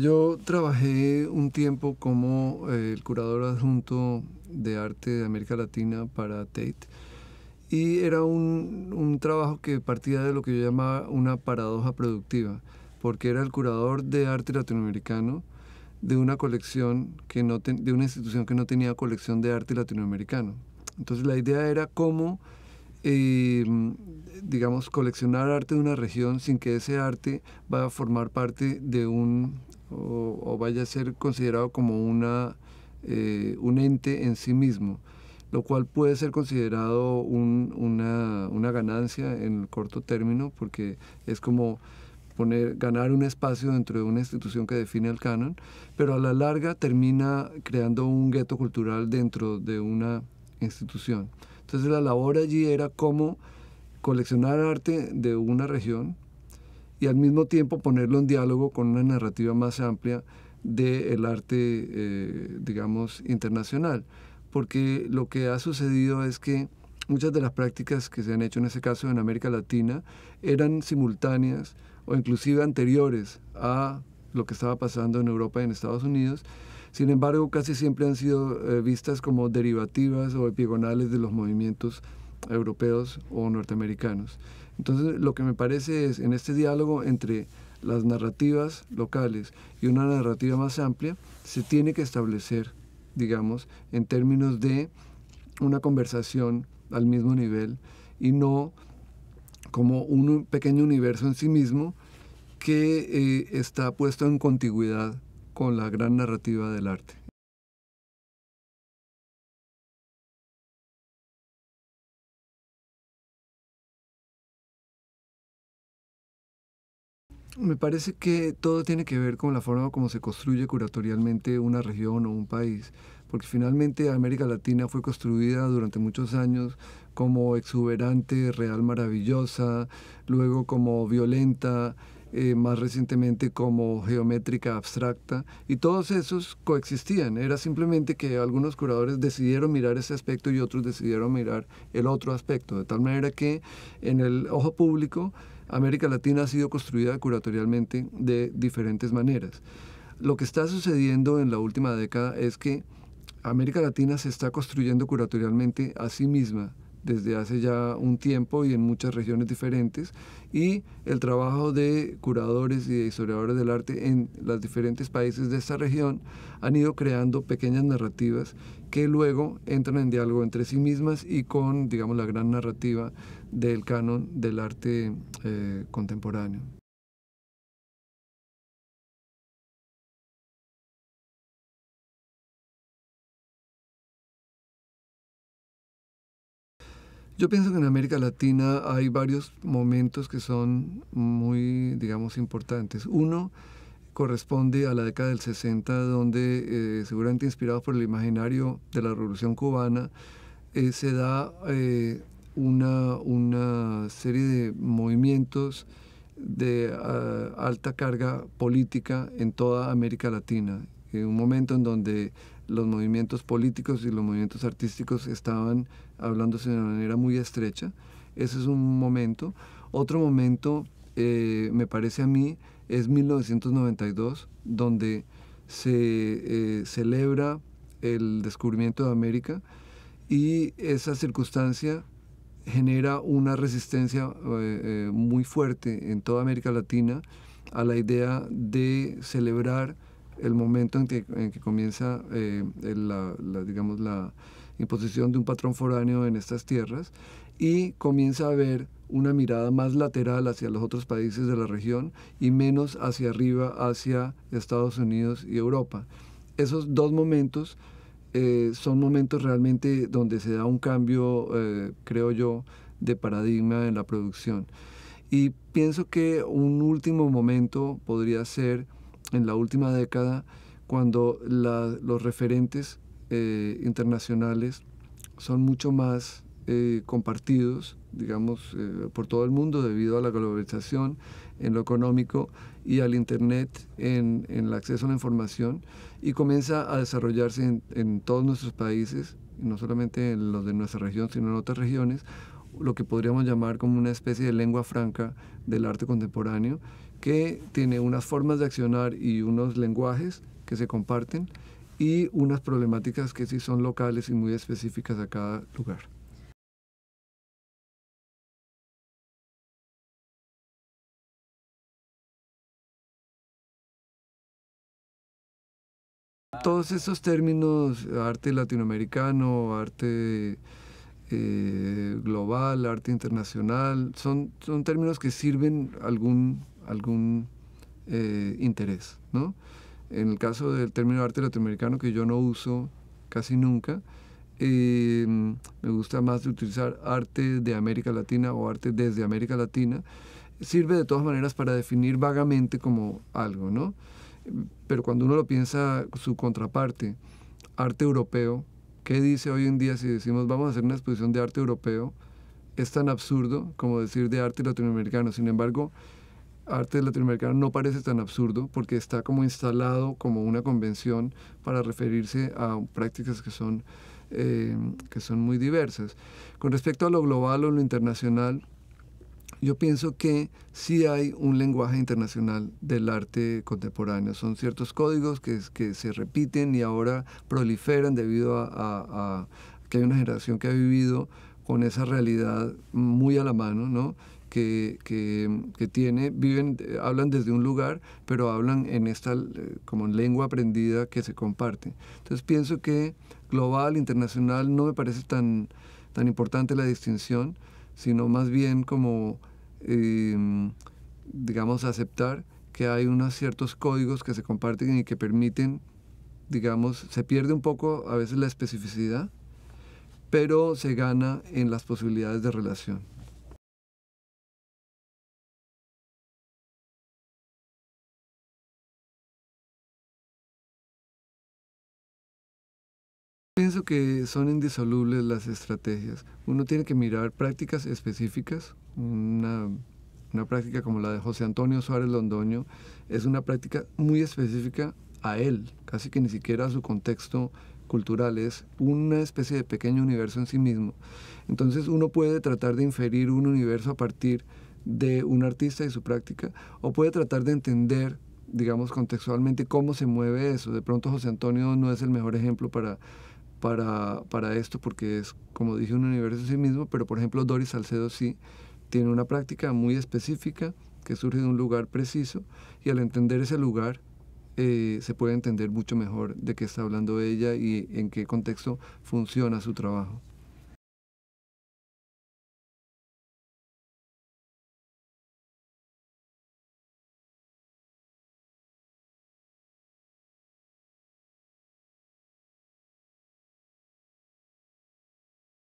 Yo trabajé un tiempo como eh, el curador adjunto de arte de América Latina para Tate y era un, un, trabajo que partía de lo que yo llamaba una paradoja productiva, porque era el curador de arte latinoamericano de una colección que no de una institución que no tenía colección de arte latinoamericano. Entonces la idea era cómo em, digamos, coleccionar arte de una región sin que ese arte vaya a formar parte de un o, vaya a ser considerado como eh, un ente en sí mismo, lo cual puede ser considerado una, ganancia en el corto término porque es como poner, ganar un espacio dentro de una institución que define el canon, pero a la larga termina creando un gueto cultural dentro de una institución. Entonces la labor allí era cómo coleccionar arte de una región, y al mismo tiempo ponerlo en diálogo con una narrativa más amplia del arte, eh, digamos, internacional. Porque lo que ha sucedido es que muchas de las prácticas que se han hecho en ese caso en América Latina eran simultáneas o inclusive anteriores a lo que estaba pasando en Europa y en Estados Unidos. Sin embargo, casi siempre han sido eh, vistas como derivativas o epigonales de los movimientos europeos o norteamericanos. Entonces, lo que me parece es, en este diálogo entre las narrativas locales y una narrativa más amplia, se tiene que establecer, digamos, en términos de una conversación al mismo nivel y no como un pequeño universo en sí mismo que eh, está puesto en contigüidad con la gran narrativa del arte. Me parece que todo tiene que ver con la forma como se construye curatorialmente una región o un país, porque finalmente América Latina fue construida durante muchos años como exuberante, real, maravillosa, luego como violenta, eh, más recientemente como geométrica abstracta, y todos esos coexistían. Era simplemente que algunos curadores decidieron mirar ese aspecto y otros decidieron mirar el otro aspecto, de tal manera que en el ojo público América Latina ha sido construida curatorialmente de diferentes maneras. Lo que está sucediendo en la última década es que América Latina se está construyendo curatorialmente a sí misma desde hace ya un tiempo y en muchas regiones diferentes, y el trabajo de curadores y historiadores del arte en los diferentes países de esta región han ido creando pequeñas narrativas que luego entran en diálogo entre sí mismas y con, digamos, la gran narrativa del canon del arte eh, contemporáneo. Yo pienso que en América Latina hay varios momentos que son muy, digamos, importantes. Uno corresponde a la década del 60, donde eh, seguramente inspirado por el imaginario de la Revolución cubana, eh, se da eh, una, una, serie de movimientos de ah, alta carga política en toda América Latina. un momento en donde los movimientos políticos y los movimientos artísticos estaban hablándose de manera muy estrecha. Ese es un momento. Otro momento, eh, me parece a mí, es 1992, donde se eh, celebra el descubrimiento de América y esa circunstancia genera una resistencia eh, muy fuerte en toda América Latina a la idea de celebrar el momento en que, comienza la, digamos, la, imposición de un patrón foráneo en estas tierras y comienza a haber una mirada más lateral hacia los otros países de la región y menos hacia arriba hacia Estados Unidos y Europa. Esos dos momentos eh, son momentos realmente donde se da un cambio, eh, creo yo, de paradigma en la producción. Y pienso que un último momento podría ser en la última década cuando los referentes eh, internacionales son mucho más eh, compartidos, digamos, eh, por todo el mundo debido a la globalización en lo económico y al Internet en, el acceso a la información y comienza a desarrollarse en, en, todos nuestros países, no solamente en los de nuestra región, sino en otras regiones, lo que podríamos llamar como una especie de lengua franca del arte contemporáneo, que tiene unas formas de accionar y unos lenguajes que se comparten y unas problemáticas que sí son locales y muy específicas a cada lugar. Todos esos términos, arte latinoamericano, arte eh, global, arte internacional, son, términos que sirven algún, algún eh, interés, ¿no? En el caso del término arte latinoamericano, que yo no uso casi nunca, em, me gusta más utilizar arte de América Latina o arte desde América Latina. Sirve de todas maneras para definir vagamente como algo, ¿no? Pero cuando uno lo piensa, su contraparte, arte europeo, ¿qué dice hoy en día si decimos vamos a hacer una exposición de arte europeo? Es tan absurdo como decir de arte latinoamericano. Sin embargo, arte latinoamericano no parece tan absurdo porque está como instalado como una convención para referirse a prácticas que son, eh, que son muy diversas. Con respecto a lo global o lo internacional, yo pienso que sí hay un lenguaje internacional del arte contemporáneo. Son ciertos códigos que, que se repiten y ahora proliferan debido a, a que hay una generación que ha vivido con esa realidad muy a la mano, ¿no? que, que, tiene, viven, hablan desde un lugar, pero hablan en esta eh, como lengua aprendida que se comparte. Entonces pienso que global, internacional, no me parece tan, tan importante la distinción, sino más bien como, em, digamos, aceptar que hay unos ciertos códigos que se comparten y que permiten, digamos, se pierde un poco a veces la especificidad, pero se gana en las posibilidades de relación. Pienso que son indisolubles las estrategias. Uno tiene que mirar prácticas específicas. Una, una, práctica como la de José Antonio Suárez Londoño es una práctica muy específica a él, casi que ni siquiera a su contexto cultural. Es una especie de pequeño universo en sí mismo. Entonces uno puede tratar de inferir un universo a partir de un artista y su práctica, o puede tratar de entender digamos contextualmente cómo se mueve eso. De pronto José Antonio no es el mejor ejemplo para para, esto, porque es, como dije, un universo en sí mismo, pero por ejemplo Doris Salcedo sí tiene una práctica muy específica que surge de un lugar preciso y al entender ese lugar eh, se puede entender mucho mejor de qué está hablando ella y en qué contexto funciona su trabajo.